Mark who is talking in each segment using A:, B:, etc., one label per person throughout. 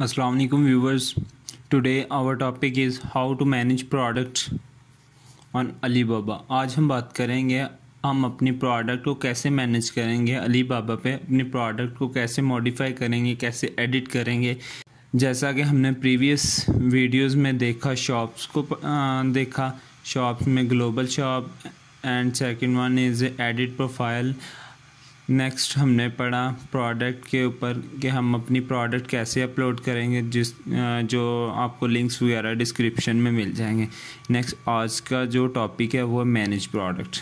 A: viewers today our topic is how to manage product on Alibaba आज हम बात करेंगे हम अपने प्रोडक्ट को कैसे मैनेज करेंगे अली बाबा पे अपने प्रोडक्ट को कैसे मॉडिफाई करेंगे कैसे एडिट करेंगे जैसा कि हमने प्रीवियस वीडियोस में देखा शॉप्स को देखा शॉप्स में global shop and second one is edit profile next हमने पढ़ा प्रोडक्ट के ऊपर कि हम अपनी प्रोडक्ट कैसे अपलोड करेंगे जिस जो आपको लिंक्स वगैरह डिस्क्रिप्शन में मिल जाएंगे नेक्स्ट आज का जो टॉपिक है वो है मैनेज प्रोडक्ट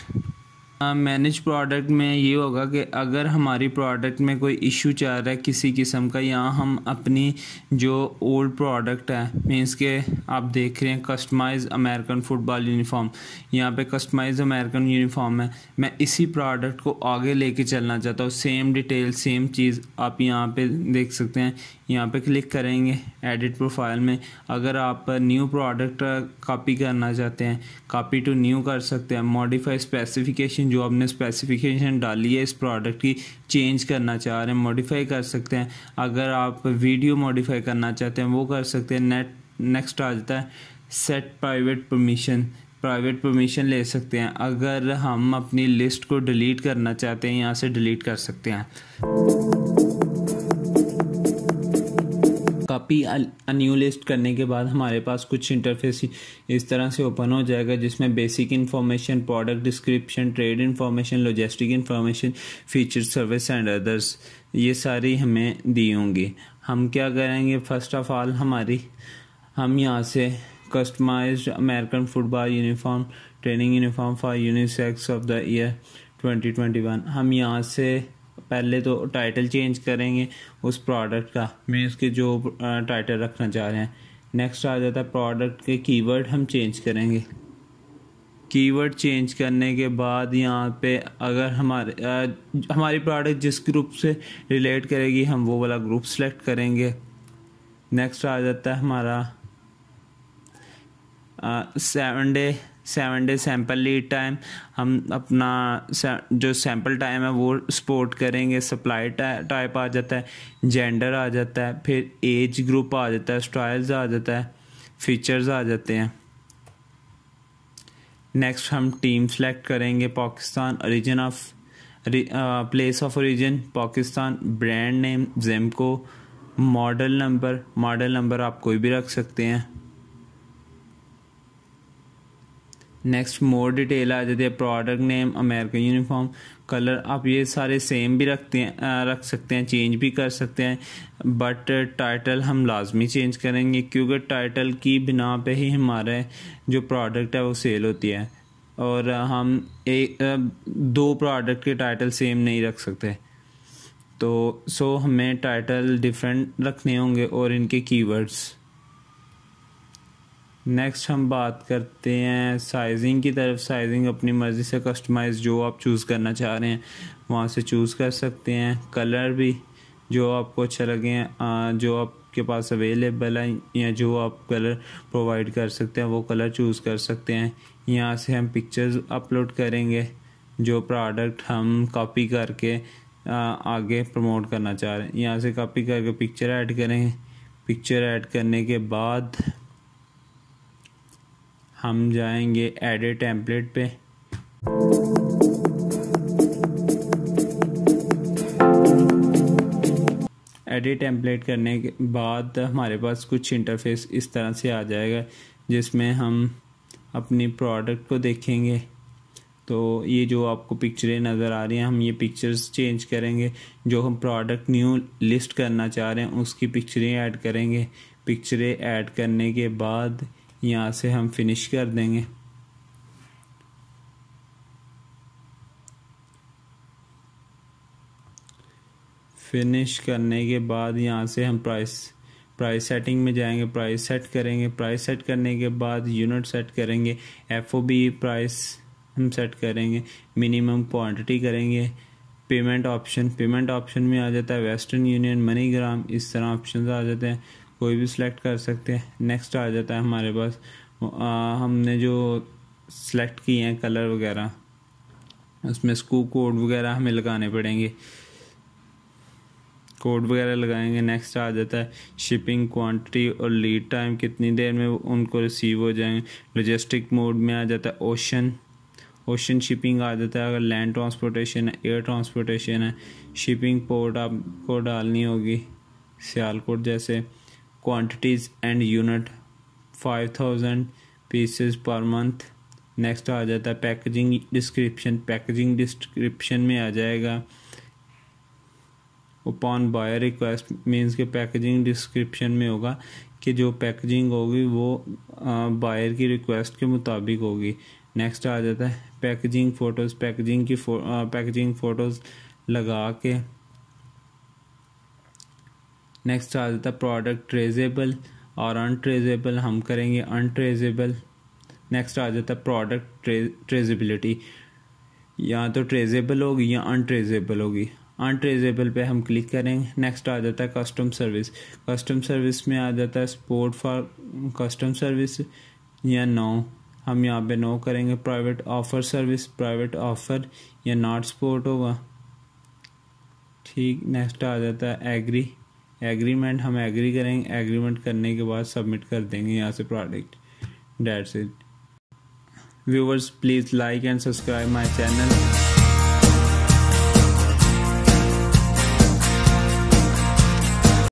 A: मैनेज प्रोडक्ट में ये होगा कि अगर हमारी प्रोडक्ट में कोई इशू चल रहा है किसी किस्म का या हम अपनी जो ओल्ड प्रोडक्ट है मीन्स के आप देख रहे हैं कस्टमाइज अमेरिकन फुटबॉल यूनिफॉर्म यहाँ पे कस्टमाइज अमेरिकन यूनिफॉर्म है मैं इसी प्रोडक्ट को आगे लेके चलना चाहता हूँ सेम डिटेल सेम चीज़ आप यहाँ पर देख सकते हैं यहाँ पर क्लिक करेंगे एडिट प्रोफाइल में अगर आप न्यू प्रोडक्ट कापी करना चाहते हैं कापी टू न्यू कर सकते हैं मॉडिफाई स्पेसिफिकेशन जो आपने स्पेसिफिकेशन डाली है इस प्रोडक्ट की चेंज करना चाह रहे हैं मॉडिफाई कर सकते हैं अगर आप वीडियो मॉडिफाई करना चाहते हैं वो कर सकते हैं नेट नेक्स्ट आ जाता है set private permission private permission ले सकते हैं अगर हम अपनी लिस्ट को डिलीट करना चाहते हैं यहाँ से डिलीट कर सकते हैं कापी लिस्ट करने के बाद हमारे पास कुछ इंटरफेस इस तरह से ओपन हो जाएगा जिसमें basic information product description trade information logistic information feature service and others ये सारी हमें दी होंगी हम क्या करेंगे फ़र्स्ट ऑफ़ ऑल हमारी हम यहाँ से customize American football uniform training uniform for unisex of the year 2021 हम यहाँ से पहले तो टाइटल चेंज करेंगे उस प्रोडक्ट का मीन्स के जो टाइटल रखना चाह रहे हैं नेक्स्ट आ जाता है प्रोडक्ट के कीवर्ड हम चेंज करेंगे कीवर्ड चेंज करने के बाद यहाँ पे अगर हमारे आ, हमारी प्रोडक्ट जिस ग्रुप से रिलेट करेगी हम वो वाला ग्रुप सेलेक्ट करेंगे नेक्स्ट आ जाता है हमारा seven day seven day sample lead time हम अपना जो सैम्पल टाइम है वो सपोर्ट करेंगे सप्लाई टाइप आ जाता है जेंडर आ जाता है फिर एज ग्रुप आ जाता है स्टाइल्स आ जाता है फीचर्स आ जाते हैं नेक्स्ट हम टीम सेलेक्ट करेंगे Pakistan origin of place of origin Pakistan brand name जेमको मॉडल नंबर मॉडल नंबर आप कोई भी रख सकते हैं नेक्स्ट मोर डिटेल आ जाती है product name American uniform colour आप ये सारे सेम भी रखते हैं रख सकते हैं चेंज भी कर सकते हैं बट टाइटल uh, हम लाजमी चेंज करेंगे क्योंकि टाइटल की बिना पे ही हमारे जो प्रोडक्ट है वो सेल होती है और हम एक दो प्रोडक्ट के टाइटल सेम नहीं रख सकते तो सो हमें टाइटल डिफरेंट रखने होंगे और इनके कीवर्ड्स नेक्स्ट हम बात करते हैं साइजिंग की तरफ साइजिंग अपनी मर्ज़ी से कस्टमाइज जो आप चूज़ करना चाह रहे हैं वहाँ से चूज़ कर सकते हैं कलर भी जो आपको अच्छा लगे जो आपके पास अवेलेबल है या जो आप कलर प्रोवाइड कर सकते हैं वो कलर चूज़ कर सकते हैं यहाँ से हम पिक्चर्स अपलोड करेंगे जो प्रोडक्ट हम कॉपी करके आगे प्रमोट करना चाह रहे हैं यहाँ से कॉपी करके पिक्चर ऐड करें पिक्चर ऐड करने के बाद हम जाएंगे एडिट टेम्पलेट पे एडिट टेम्पलेट करने के बाद हमारे पास कुछ इंटरफेस इस तरह से आ जाएगा जिसमें हम अपनी प्रोडक्ट को देखेंगे तो ये जो आपको पिक्चरें नज़र आ रही हैं हम ये पिक्चर्स चेंज करेंगे जो हम प्रोडक्ट न्यू लिस्ट करना चाह रहे हैं उसकी पिक्चरें ऐड करेंगे पिक्चरें ऐड करने के बाद यहाँ से हम फिनिश कर देंगे फिनिश करने के बाद यहाँ से हम प्राइस प्राइस सेटिंग में जाएंगे प्राइस सेट करेंगे प्राइस सेट करने के बाद यूनिट सेट करेंगे एफ ओ बी प्राइस हम सेट करेंगे मिनिमम क्वांटिटी करेंगे पेमेंट ऑप्शन पेमेंट ऑप्शन में आ जाता है वेस्टर्न यूनियन मनीग्राम इस तरह ऑप्शन आ जाते हैं कोई भी सिलेक्ट कर सकते हैं नेक्स्ट आ जाता है हमारे पास हमने जो सिलेक्ट किए हैं कलर वगैरह उसमें स्कूप कोड वगैरह हमें लगाने पड़ेंगे कोड वगैरह लगाएंगे नेक्स्ट आ जाता है शिपिंग क्वांटिटी और लीड टाइम कितनी देर में उनको रिसीव हो जाएंगे लॉजिस्टिक मोड में आ जाता है ओशन ओशन शिपिंग आ जाता है अगर लैंड ट्रांसपोर्टेशन है एयर ट्रांसपोर्टेशन है शिपिंग पोर्ट आपको डालनी होगी सियालकोट जैसे and unit five thousand pieces per month next आ जाता है पैकेजिंग डिस्क्रिप्शन पैकेजिंग डिस्क्रिप्शन में आ जाएगा अपॉन बायर रिक्वेस्ट मीन्स के पैकेजिंग डिस्क्रिप्शन में होगा कि जो पैकेजिंग होगी वो बायर की रिक्वेस्ट के मुताबिक होगी नेक्स्ट आ जाता है पैकेजिंग फ़ोटोज़ पैकेजिंग की फो, पैकेजिंग फ़ोटोज़ लगा के नेक्स्ट आ जाता है प्रोडक्ट ट्रेजेबल और अनट्रेजेबल हम करेंगे अनट्रेजेबल नेक्स्ट आ जाता है प्रोडक्ट ट्रेजेबिलिटी या तो ट्रेजेबल होगी या अनट्रेजेबल होगी अनट्रेजेबल पे हम क्लिक करेंगे नेक्स्ट आ जाता है कस्टम सर्विस कस्टम सर्विस में आ जाता है सपोर्ट फॉर कस्टम सर्विस या नो हम यहाँ पे नो करेंगे private offer service private offer या नॉट सपोर्ट होगा ठीक नेक्स्ट आ जाता है एग्री एग्रीमेंट हम एग्री करेंगे एग्रीमेंट करने के बाद सबमिट कर देंगे यहाँ से product that's it viewers please like and subscribe my channel